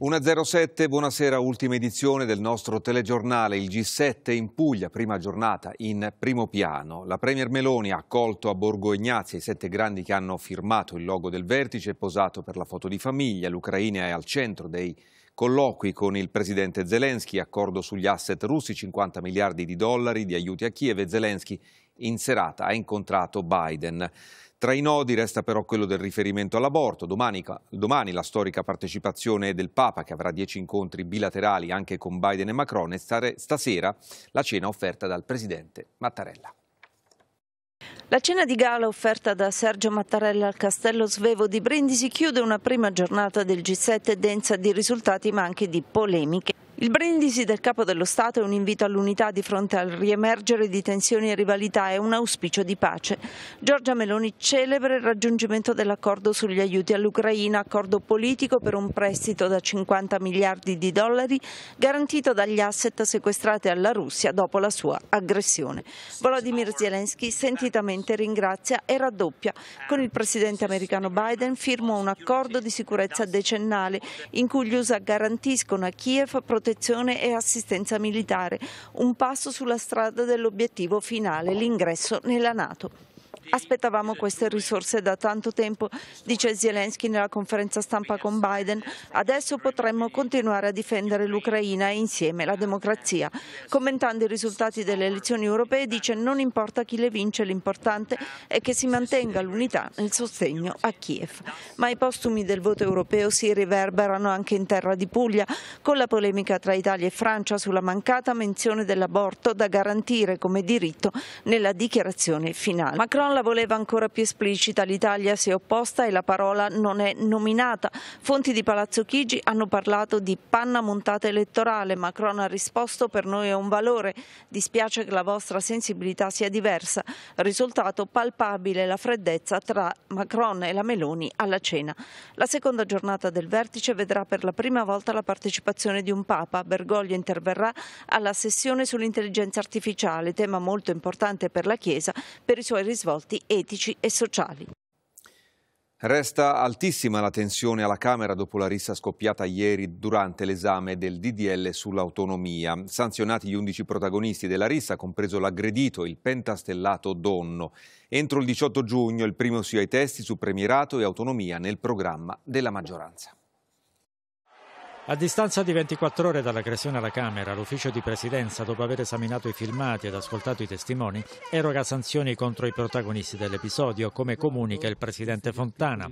1.07, buonasera, ultima edizione del nostro telegiornale, il G7 in Puglia, prima giornata in primo piano. La Premier Meloni ha accolto a Borgo Ignazia i sette grandi che hanno firmato il logo del vertice posato per la foto di famiglia. L'Ucraina è al centro dei colloqui con il presidente Zelensky, accordo sugli asset russi, 50 miliardi di dollari di aiuti a Kiev e Zelensky in serata ha incontrato Biden. Tra i nodi resta però quello del riferimento all'aborto. Domani, domani, la storica partecipazione del Papa, che avrà dieci incontri bilaterali anche con Biden e Macron, e stare, stasera la cena offerta dal presidente Mattarella. La cena di gala offerta da Sergio Mattarella al Castello Svevo di Brindisi chiude una prima giornata del G7 densa di risultati ma anche di polemiche. Il brindisi del Capo dello Stato è un invito all'unità di fronte al riemergere di tensioni e rivalità e un auspicio di pace. Giorgia Meloni celebra il raggiungimento dell'accordo sugli aiuti all'Ucraina, accordo politico per un prestito da 50 miliardi di dollari garantito dagli asset sequestrati alla Russia dopo la sua aggressione. Volodymyr Zelensky sentitamente ringrazia e raddoppia. Con il presidente americano Biden firmò un accordo di sicurezza decennale in cui gli USA garantiscono a Kiev protezione protezione e assistenza militare, un passo sulla strada dell'obiettivo finale, l'ingresso nella Nato. Aspettavamo queste risorse da tanto tempo, dice Zelensky nella conferenza stampa con Biden. Adesso potremmo continuare a difendere l'Ucraina e insieme la democrazia. Commentando i risultati delle elezioni europee dice non importa chi le vince, l'importante è che si mantenga l'unità nel sostegno a Kiev. Ma i postumi del voto europeo si riverberano anche in terra di Puglia, con la polemica tra Italia e Francia sulla mancata menzione dell'aborto da garantire come diritto nella dichiarazione finale. Macron la voleva ancora più esplicita, l'Italia si è opposta e la parola non è nominata. Fonti di Palazzo Chigi hanno parlato di panna montata elettorale, Macron ha risposto per noi è un valore, dispiace che la vostra sensibilità sia diversa. Risultato palpabile la freddezza tra Macron e la Meloni alla cena. La seconda giornata del vertice vedrà per la prima volta la partecipazione di un Papa. Bergoglio interverrà alla sessione sull'intelligenza artificiale, tema molto importante per la Chiesa per i suoi risvolti risvolti etici e sociali. Resta altissima la tensione alla Camera dopo la rissa scoppiata ieri durante l'esame del DDL sull'autonomia. Sanzionati gli 11 protagonisti della rissa, compreso l'aggredito, il pentastellato Donno. Entro il 18 giugno il primo sia ai testi su premierato e autonomia nel programma della maggioranza. A distanza di 24 ore dall'aggressione alla Camera, l'ufficio di presidenza, dopo aver esaminato i filmati ed ascoltato i testimoni, eroga sanzioni contro i protagonisti dell'episodio, come comunica il presidente Fontana.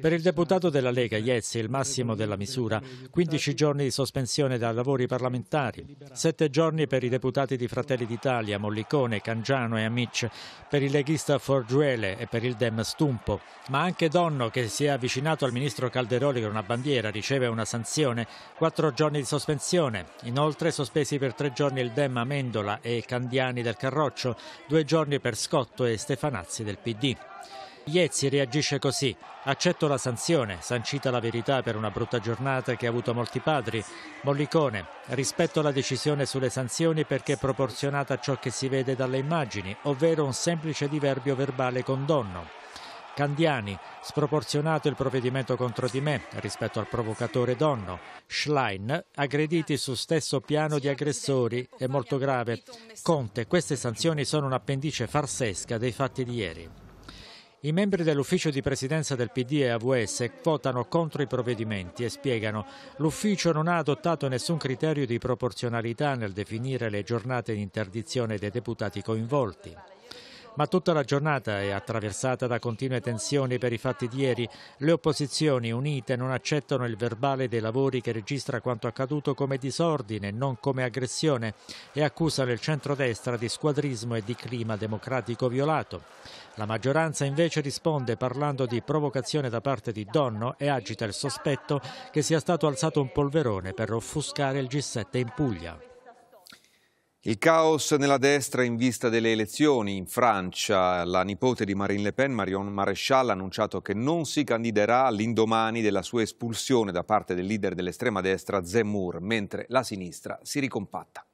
Per il deputato della Lega Iezzi, il massimo della misura, 15 giorni di sospensione dai lavori parlamentari, 7 giorni per i deputati di Fratelli d'Italia, Mollicone, Cangiano e Amic, per il leghista Forgiuele e per il Dem Stumpo, ma anche Donno, che si è avvicinato al ministro Calderoli con una bandiera, riceve una sanzione reclusione, quattro giorni di sospensione. Inoltre sospesi per tre giorni il Demma Mendola e Candiani del Carroccio, due giorni per Scotto e Stefanazzi del PD. Iezzi reagisce così, accetto la sanzione, sancita la verità per una brutta giornata che ha avuto molti padri. Mollicone, rispetto la decisione sulle sanzioni perché è proporzionata a ciò che si vede dalle immagini, ovvero un semplice diverbio verbale condanno. Candiani, sproporzionato il provvedimento contro di me rispetto al provocatore Donno, Schlein, aggrediti su stesso piano di aggressori, è molto grave. Conte, queste sanzioni sono un'appendice farsesca dei fatti di ieri. I membri dell'ufficio di presidenza del PD e AVS votano contro i provvedimenti e spiegano l'ufficio non ha adottato nessun criterio di proporzionalità nel definire le giornate di interdizione dei deputati coinvolti ma tutta la giornata è attraversata da continue tensioni per i fatti di ieri. Le opposizioni unite non accettano il verbale dei lavori che registra quanto accaduto come disordine, non come aggressione e accusano il centrodestra di squadrismo e di clima democratico violato. La maggioranza invece risponde parlando di provocazione da parte di Donno e agita il sospetto che sia stato alzato un polverone per offuscare il G7 in Puglia. Il caos nella destra in vista delle elezioni in Francia. La nipote di Marine Le Pen, Marion Maréchal, ha annunciato che non si candiderà all'indomani della sua espulsione da parte del leader dell'estrema destra Zemmour, mentre la sinistra si ricompatta.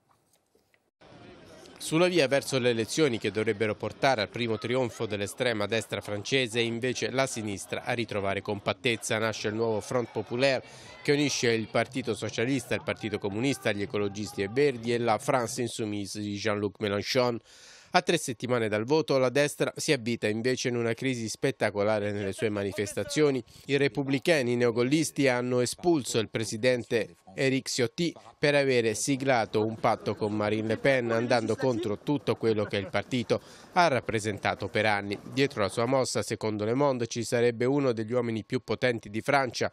Sulla via verso le elezioni che dovrebbero portare al primo trionfo dell'estrema destra francese, invece la sinistra a ritrovare compattezza. Nasce il nuovo Front Populaire che unisce il Partito Socialista, il Partito Comunista, gli Ecologisti e Verdi e la France Insoumise di Jean-Luc Mélenchon. A tre settimane dal voto la destra si avvita invece in una crisi spettacolare nelle sue manifestazioni. I repubblicani neogollisti hanno espulso il presidente Eric Ciotti per avere siglato un patto con Marine Le Pen andando contro tutto quello che il partito ha rappresentato per anni. Dietro la sua mossa, secondo Le Monde, ci sarebbe uno degli uomini più potenti di Francia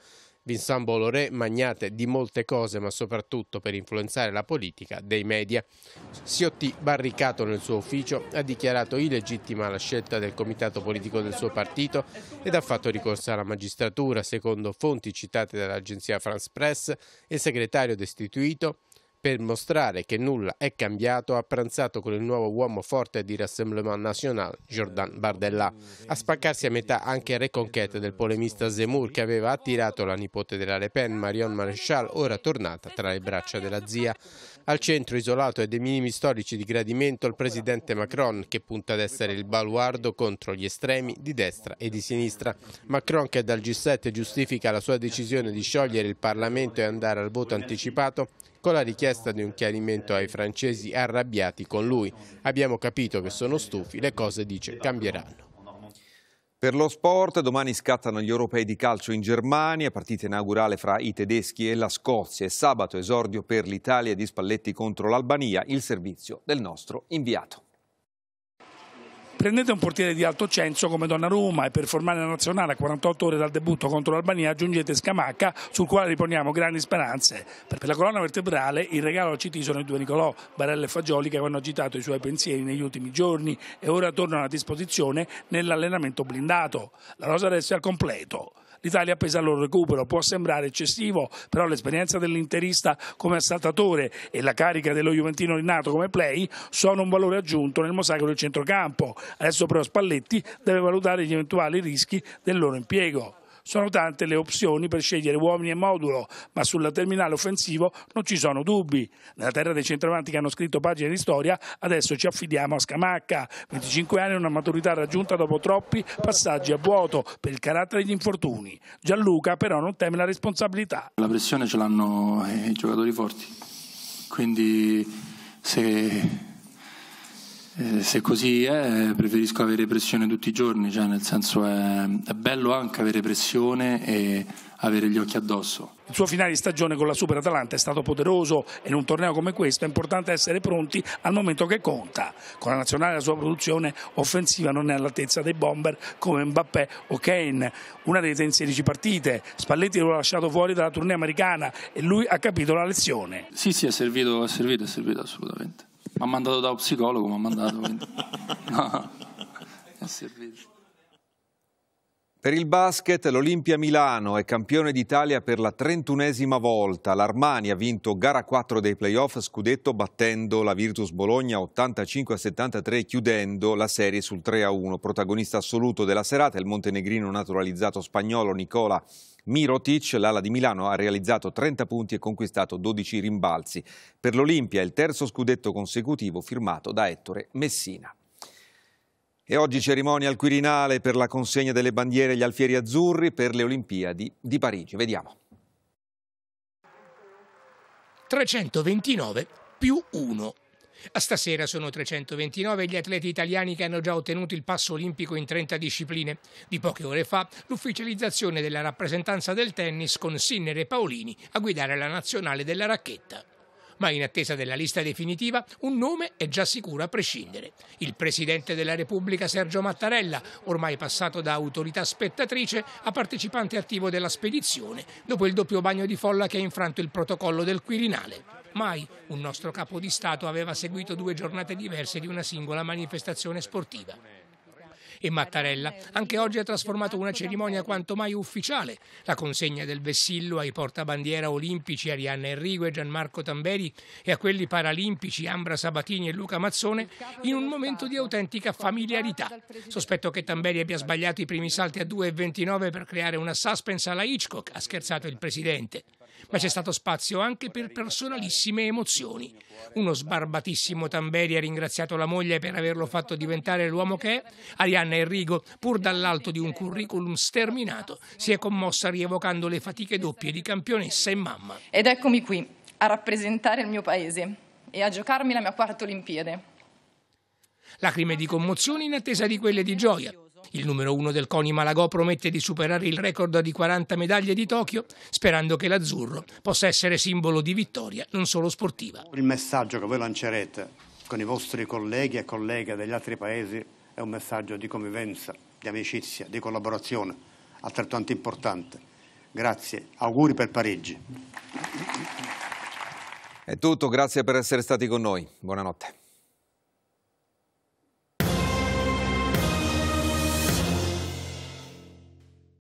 Vincent Bolloré, magnate di molte cose ma soprattutto per influenzare la politica dei media. Siotti, barricato nel suo ufficio, ha dichiarato illegittima la scelta del comitato politico del suo partito ed ha fatto ricorso alla magistratura, secondo fonti citate dall'agenzia France Press, il segretario destituito per mostrare che nulla è cambiato ha pranzato con il nuovo uomo forte di Rassemblement National, Jordan Bardella. A spaccarsi a metà anche Reconquête del polemista Zemmour che aveva attirato la nipote della Le Pen, Marion Maréchal, ora tornata tra le braccia della zia. Al centro isolato e dei minimi storici di gradimento il presidente Macron che punta ad essere il baluardo contro gli estremi di destra e di sinistra. Macron che dal G7 giustifica la sua decisione di sciogliere il Parlamento e andare al voto anticipato con la richiesta di un chiarimento ai francesi arrabbiati con lui. Abbiamo capito che sono stufi, le cose dice cambieranno. Per lo sport, domani scattano gli europei di calcio in Germania, partita inaugurale fra i tedeschi e la Scozia e sabato esordio per l'Italia di Spalletti contro l'Albania, il servizio del nostro inviato. Prendete un portiere di alto censo come Donnarumma e per formare la nazionale a 48 ore dal debutto contro l'Albania aggiungete Scamacca sul quale riponiamo grandi speranze. Per la colonna vertebrale il regalo al Citi sono i due Nicolò, Barella e Fagioli che avevano agitato i suoi pensieri negli ultimi giorni e ora tornano a disposizione nell'allenamento blindato. La rosa adesso è al completo l'Italia pesa al loro recupero. Può sembrare eccessivo, però l'esperienza dell'interista come assaltatore e la carica dello Juventino rinato come play sono un valore aggiunto nel mosaico del centrocampo. Adesso però Spalletti deve valutare gli eventuali rischi del loro impiego. Sono tante le opzioni per scegliere uomini e modulo, ma sulla terminale offensivo non ci sono dubbi. Nella terra dei centravanti che hanno scritto pagine di storia, adesso ci affidiamo a Scamacca. 25 anni e una maturità raggiunta dopo troppi passaggi a vuoto per il carattere degli infortuni. Gianluca però non teme la responsabilità. La pressione ce l'hanno eh, i giocatori forti, quindi se eh, se così è, preferisco avere pressione tutti i giorni, cioè nel senso è, è, bello anche avere pressione e avere gli occhi addosso. Il suo finale di stagione con la Super Atalanta è stato poderoso e in un torneo come questo è importante essere pronti al momento che conta. Con la nazionale la sua produzione offensiva non è all'altezza dei bomber come Mbappé o Kane, una rete in 16 partite. Spalletti lo ha lasciato fuori dalla tournée americana e lui ha capito la lezione. Sì, sì, è servito, è servito, è servito assolutamente. Mi ha mandato da un psicologo, mi ha mandato. Quindi. No, è servito. Per il basket l'Olimpia Milano è campione d'Italia per la trentunesima volta. L'Armani ha vinto gara 4 dei playoff scudetto battendo la Virtus Bologna 85-73 chiudendo la serie sul 3-1. Protagonista assoluto della serata il montenegrino naturalizzato spagnolo Nicola Mirotic, l'ala di Milano, ha realizzato 30 punti e conquistato 12 rimbalzi. Per l'Olimpia il terzo scudetto consecutivo firmato da Ettore Messina. E oggi cerimonia al Quirinale per la consegna delle bandiere agli alfieri azzurri per le Olimpiadi di Parigi. Vediamo. 329 più 1. Stasera sono 329 gli atleti italiani che hanno già ottenuto il passo olimpico in 30 discipline. Di poche ore fa l'ufficializzazione della rappresentanza del tennis con Sinner e Paolini a guidare la nazionale della racchetta ma in attesa della lista definitiva un nome è già sicuro a prescindere. Il Presidente della Repubblica Sergio Mattarella, ormai passato da autorità spettatrice a partecipante attivo della spedizione, dopo il doppio bagno di folla che ha infranto il protocollo del Quirinale. Mai un nostro capo di Stato aveva seguito due giornate diverse di una singola manifestazione sportiva e Mattarella. Anche oggi ha trasformato una cerimonia quanto mai ufficiale, la consegna del vessillo ai portabandiera olimpici Arianna Enrico e Gianmarco Tamberi e a quelli paralimpici Ambra Sabatini e Luca Mazzone, in un momento di autentica familiarità. Sospetto che Tamberi abbia sbagliato i primi salti a 2,29 per creare una suspense alla Hitchcock, ha scherzato il presidente ma c'è stato spazio anche per personalissime emozioni. Uno sbarbatissimo Tamberi ha ringraziato la moglie per averlo fatto diventare l'uomo che è. Arianna Enrico, pur dall'alto di un curriculum sterminato, si è commossa rievocando le fatiche doppie di campionessa e mamma. Ed eccomi qui, a rappresentare il mio paese e a giocarmi la mia quarta Olimpiade. Lacrime di commozione in attesa di quelle di gioia. Il numero uno del Coni Malagò promette di superare il record di 40 medaglie di Tokyo, sperando che l'azzurro possa essere simbolo di vittoria non solo sportiva. Il messaggio che voi lancerete con i vostri colleghi e colleghe degli altri paesi è un messaggio di convivenza, di amicizia, di collaborazione, altrettanto importante. Grazie, auguri per Parigi. È tutto, grazie per essere stati con noi. Buonanotte.